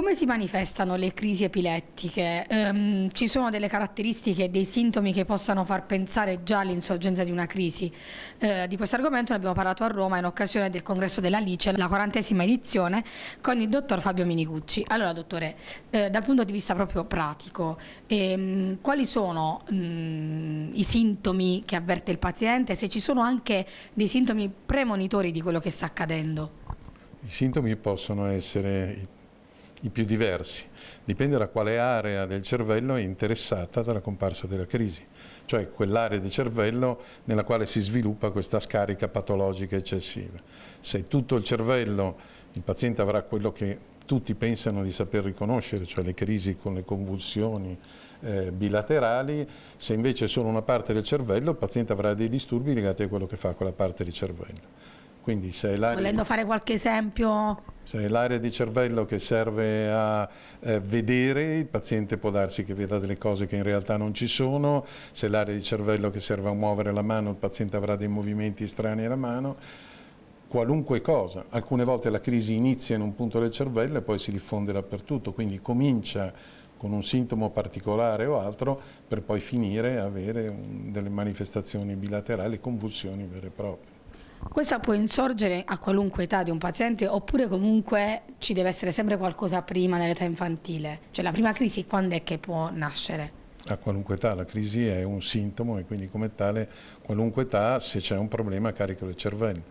Come si manifestano le crisi epilettiche? Ehm, ci sono delle caratteristiche, dei sintomi che possano far pensare già all'insorgenza di una crisi. Eh, di questo argomento ne abbiamo parlato a Roma in occasione del congresso della Lice, la quarantesima edizione, con il dottor Fabio Minicucci. Allora, dottore, eh, dal punto di vista proprio pratico, ehm, quali sono mh, mm, i sintomi che avverte il paziente? Se ci sono anche dei sintomi premonitori di quello che sta accadendo? I sintomi possono essere i più diversi. Dipende da quale area del cervello è interessata dalla comparsa della crisi, cioè quell'area di cervello nella quale si sviluppa questa scarica patologica eccessiva. Se tutto il cervello, il paziente avrà quello che tutti pensano di saper riconoscere, cioè le crisi con le convulsioni eh, bilaterali, se invece solo una parte del cervello il paziente avrà dei disturbi legati a quello che fa quella parte di cervello. Quindi se l'area... Volendo fare qualche esempio cioè, l'area di cervello che serve a eh, vedere, il paziente può darsi che veda delle cose che in realtà non ci sono, se l'area di cervello che serve a muovere la mano, il paziente avrà dei movimenti strani alla mano, qualunque cosa. Alcune volte la crisi inizia in un punto del cervello e poi si diffonde dappertutto, quindi comincia con un sintomo particolare o altro per poi finire a avere un, delle manifestazioni bilaterali, convulsioni vere e proprie. Questa può insorgere a qualunque età di un paziente oppure comunque ci deve essere sempre qualcosa prima nell'età infantile? Cioè la prima crisi quando è che può nascere? a qualunque età, la crisi è un sintomo e quindi come tale qualunque età se c'è un problema carico del cervello.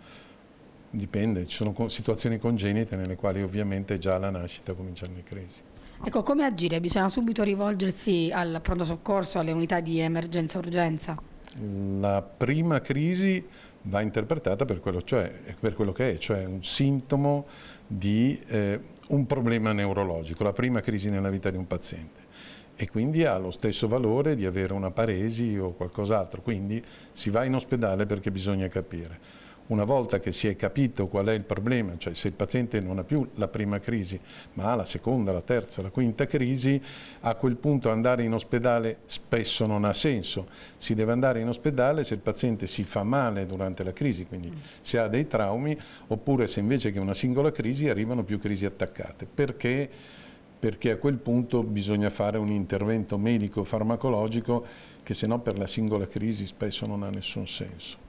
Dipende, ci sono situazioni congenite nelle quali ovviamente già la nascita cominciano le crisi. Ecco, come agire? Bisogna subito rivolgersi al pronto soccorso, alle unità di emergenza-urgenza? la prima crisi va interpretata per quello, cioè, per quello, che è, cioè un sintomo di eh, un problema neurologico, la prima crisi nella vita di un paziente e quindi ha lo stesso valore di avere una paresi o qualcos'altro, quindi si va in ospedale perché bisogna capire. Una volta che si è capito qual è il problema, cioè se il paziente non ha più la prima crisi, ma ha la seconda, la terza, la quinta crisi, a quel punto andare in ospedale spesso non ha senso. Si deve andare in ospedale se il paziente si fa male durante la crisi, quindi se ha dei traumi, oppure se invece che una singola crisi arrivano più crisi attaccate. Perché? perché a quel punto bisogna fare un intervento medico farmacologico che se no per la singola crisi spesso non ha nessun senso.